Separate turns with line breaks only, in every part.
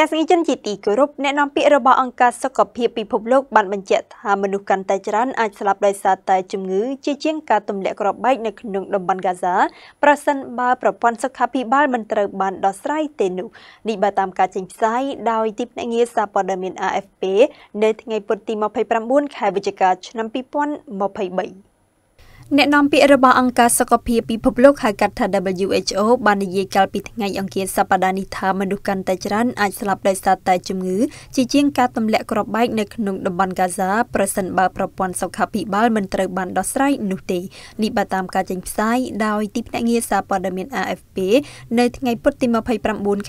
ទាំងស្ងីជនជាទីគោរពអ្នកនាំពាក្យរបស់អង្គការសុខភាពពិភពលោកបានបញ្ជាក់ថាមនុស្សកាន់តែច្រើនអាចស្លាប់ដោយសារតែជំងឺជាជាងការទម្លាក់គ្រាប់បែកនៅក្នុងតំបន់ហ្គាហ្សាប្រសិនបើប្រព័ន្ធសុខាភិបាលមិនត្រូវបានដោះស្រាយទេនោះនេះបើតាមការចេញផ្សាយដោយទីភ្នាក់ងារសារព័ត៌មាន AFP នៅថ្ងៃពុធទី29ខែវិច្ឆិកាឆ្នាំ2023អ្នកនាំពាក្យរបស់អង្គការសុខភាពពិភពលោកហៅកាត់ថា WHO បាននិយាយកាលពីថ្ងៃអង្គារសប្តាហ៍នេះថាមនុស្សកាន់តែច្រើនអាចស្លាប់ដោយសារតែជំងឺជាជាងការទម្លាក់គ្រាប់បែកនៅក្នុងតំបន់កាហ្សាប្រសិនបើប្រព័ន្ធសុខាភិបាលមិនត្រូវបានដោះស្រាយនោះទេនេះបើតាមការចេញផ្សាយដោយទីភ្នាក់ងារសារព័ត៌មាន AFP នៅថ្ងៃពុធទី29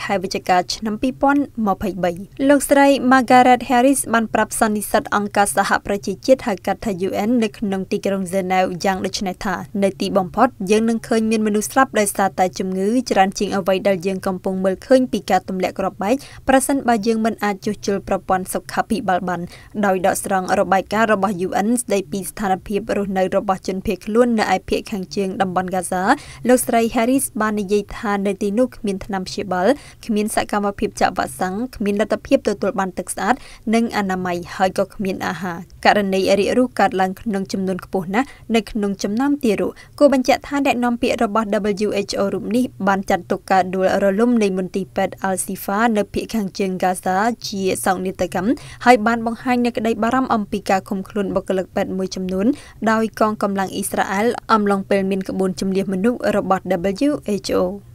ខែវិច្ឆិកាឆ្នាំ2023លោកស្រី Margaret Harris បានប្រាប់សន្និសីទអង្គការសហប្រជាជាតិហៅកាត់ថា UN នៅក្នុងទីក្រុង Geneva យ៉ាងដូចច្នេះថានៅទីបំផុតយើងនឹងឃើញមានមនុស្សស្លាប់ដោយសារតែជំងឺច្រើនជាងអ្វីដែលយើងកំពុងមើលឃើញពីការទម្លាក់គ្រាប់បែកប្រសិនបើយើងមិនអាចជួសជុលប្រព័ន្ធសុខាភិបាលបានដោយដកស្រង់របាយការណ៍របស់ UN ស្ដីពីស្ថានភាពរស់នៅរបស់ជនភៀសខ្លួននៅឯភាគខាងជើងតំបន់ហ្គាហ្សាលោកស្រី Harris បាននិយាយថានៅទីនោះគ្មានថ្នាំព្យាបាលគ្មាន សកម្មភាពចាក់វ៉ាក់សាំងគ្មានលទ្ធភាពទទួលបានទឹកស្អាតនិងអនាម័យហើយក៏គ្មានអាហារករណីរាករូសកើតឡើងក្នុងចំនួនខ្ពស់ណាស់នៅក្នុងចំណាំទារុគូបញ្ជាក់ថាអ្នកនាំពាក្យរបស់ WHO រូបនេះបានចាត់ទុកការដួលរលំនៃមន្ទីរពេទ្យ Al-Shifa នៅភាគខាងជើង Gaza ជាសោកនាដកម្មហើយបានបង្ហាញនូវក្តីបារម្ភអំពីការឃុំខ្លួនបុគ្គលិកពេទ្យមួយចំនួនដោយកងកម្លាំងអ៊ីស្រាអែលអំឡុងពេលមានក្បួនជំនះមនុស្សរបស់ WHO